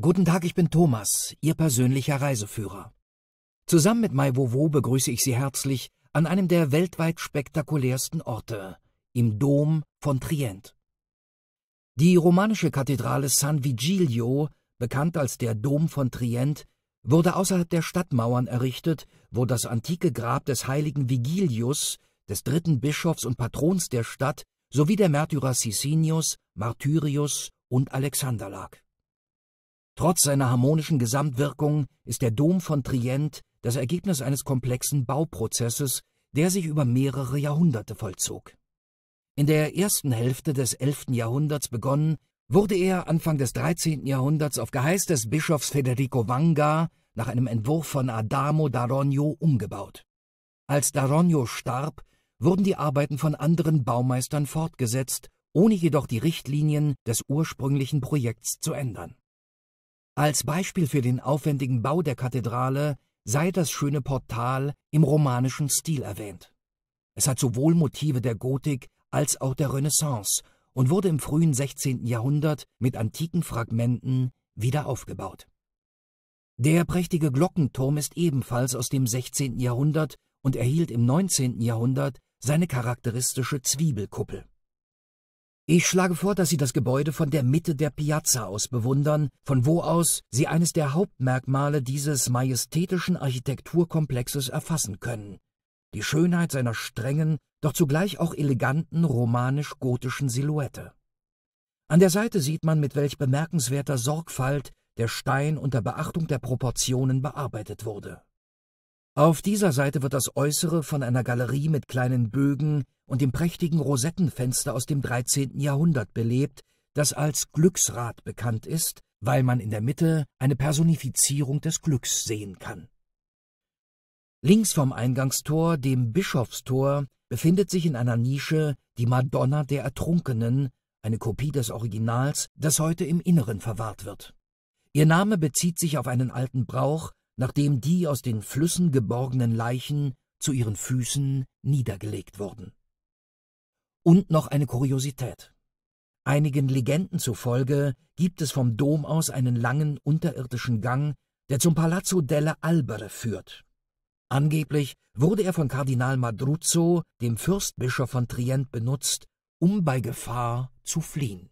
Guten Tag, ich bin Thomas, Ihr persönlicher Reiseführer. Zusammen mit Mai Maiwowo begrüße ich Sie herzlich an einem der weltweit spektakulärsten Orte, im Dom von Trient. Die romanische Kathedrale San Vigilio, bekannt als der Dom von Trient, wurde außerhalb der Stadtmauern errichtet, wo das antike Grab des heiligen Vigilius, des dritten Bischofs und Patrons der Stadt, sowie der Märtyrer Sicinius, Martyrius und Alexander lag. Trotz seiner harmonischen Gesamtwirkung ist der Dom von Trient das Ergebnis eines komplexen Bauprozesses, der sich über mehrere Jahrhunderte vollzog. In der ersten Hälfte des 11. Jahrhunderts begonnen, wurde er Anfang des 13. Jahrhunderts auf Geheiß des Bischofs Federico Vanga nach einem Entwurf von Adamo d'Arogno umgebaut. Als d'Arogno starb, wurden die Arbeiten von anderen Baumeistern fortgesetzt, ohne jedoch die Richtlinien des ursprünglichen Projekts zu ändern. Als Beispiel für den aufwendigen Bau der Kathedrale sei das schöne Portal im romanischen Stil erwähnt. Es hat sowohl Motive der Gotik als auch der Renaissance und wurde im frühen 16. Jahrhundert mit antiken Fragmenten wieder aufgebaut. Der prächtige Glockenturm ist ebenfalls aus dem 16. Jahrhundert und erhielt im 19. Jahrhundert seine charakteristische Zwiebelkuppel. Ich schlage vor, dass Sie das Gebäude von der Mitte der Piazza aus bewundern, von wo aus Sie eines der Hauptmerkmale dieses majestätischen Architekturkomplexes erfassen können. Die Schönheit seiner strengen, doch zugleich auch eleganten romanisch-gotischen Silhouette. An der Seite sieht man, mit welch bemerkenswerter Sorgfalt der Stein unter Beachtung der Proportionen bearbeitet wurde. Auf dieser Seite wird das Äußere von einer Galerie mit kleinen Bögen und dem prächtigen Rosettenfenster aus dem 13. Jahrhundert belebt, das als Glücksrad bekannt ist, weil man in der Mitte eine Personifizierung des Glücks sehen kann. Links vom Eingangstor, dem Bischofstor, befindet sich in einer Nische die Madonna der Ertrunkenen, eine Kopie des Originals, das heute im Inneren verwahrt wird. Ihr Name bezieht sich auf einen alten Brauch, nachdem die aus den Flüssen geborgenen Leichen zu ihren Füßen niedergelegt wurden und noch eine Kuriosität. Einigen Legenden zufolge gibt es vom Dom aus einen langen unterirdischen Gang, der zum Palazzo delle Albere führt. Angeblich wurde er von Kardinal Madruzzo, dem Fürstbischof von Trient, benutzt, um bei Gefahr zu fliehen.